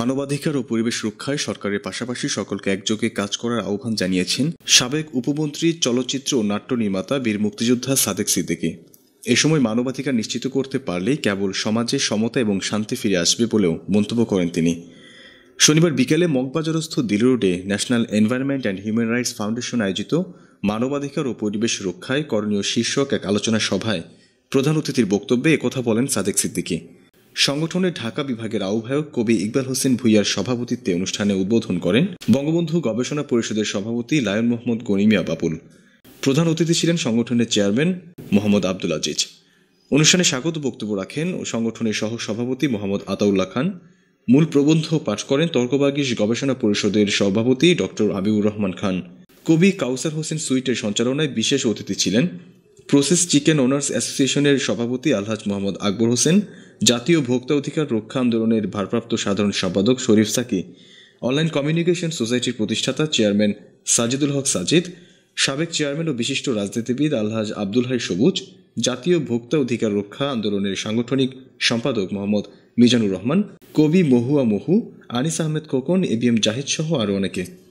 মানবাধিকার ও পরিবেশ রক্ষায় সরকারের পাশাপাশি সকলকে একযোগে কাজ করার আহ্বান জানিয়েছেন সাবেক উপমন্ত্রী চলচ্চিত্র ও নাট্য নির্মাতা বীর মুক্তিযোদ্ধা সাদেক সিদ্দিকী এ সময় মানবাধিকার নিশ্চিত করতে পারলে কেবল সমাজে সমতা এবং শান্তি ফিরে আসবে বলেও মন্তব্য করেন তিনি শনিবার বিকেলে মগবাজারস্থ দিল রোডে national environment and human rights foundation আয়োজিত মানবাধিকার ও পরিবেশ রক্ষায় করণীয় শীর্ষক এক আলোচনা সভায় প্রধান অতিথির বক্তব্যে একথা বলেন সাদেক সিদ্দিকী সংগঠনের ঢাকা বিভাগের আহ্বায়ক কবি ইকবাল হোসেন ভুইয়ার সভাপতিত্বে অনুষ্ঠানে উদ্বোধন করেন বঙ্গবন্ধু গবেষণা পরিষদের সভাপতি লায়ন মোহাম্মদ গনিমিয়া বাপুল প্রধান অতিথি ছিলেন সংগঠনের চেয়ারম্যান মোহাম্মদ আব্দুল আজিজ অনুষ্ঠানে স্বাগত বক্তব্য রাখেন ও সংগঠনের সহ সভাপতি মোহাম্মদ আতাউল্লাহ খান মূল প্রবন্ধ পাঠ করেন তর্কবাগিস গবেষণা পরিষদের সভাপতি ডক্টর আবিউর রহমান খান কবি কাউসার হোসেন সুইটের সঞ্চালনায় বিশেষ অতিথি ছিলেন প্রসেস চিকেন ওনার্স অ্যাসোসিয়েশনের সভাপতি আলহাজ মোহাম্মদ আকবর হোসেন জাতীয় ভোক্তা অধিকার রক্ষা আন্দোলনের ভারপ্রাপ্ত সাধারণ সম্পাদক শরীফ সাকি অনলাইন কমিউনিকেশন সোসাইটির প্রতিষ্ঠাতা চেয়ারম্যান সাজিদুল হক সাজিদ সাবেক চেয়ারম্যান ও বিশিষ্ট রাজনীতিবিদ আলহাজ আব্দুল হাই সবুজ জাতীয় ভোক্তা অধিকার রক্ষা আন্দোলনের সাংগঠনিক সম্পাদক মোহাম্মদ মিজানুর রহমান কবি মহুয়া মহু আনিস আহমেদ খোকন এবিএম জাহিদ সহ আরও অনেকে